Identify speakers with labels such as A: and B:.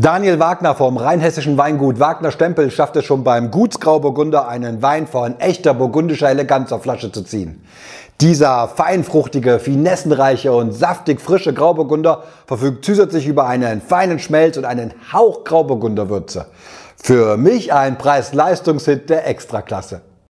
A: Daniel Wagner vom rheinhessischen Weingut Wagner Stempel schafft es schon beim Gutsgrauburgunder einen Wein von echter burgundischer Eleganz auf Flasche zu ziehen. Dieser feinfruchtige, finessenreiche und saftig frische Grauburgunder verfügt zusätzlich über einen feinen Schmelz und einen Hauch Grauburgunderwürze. Für mich ein preis leistungs hit der Extraklasse.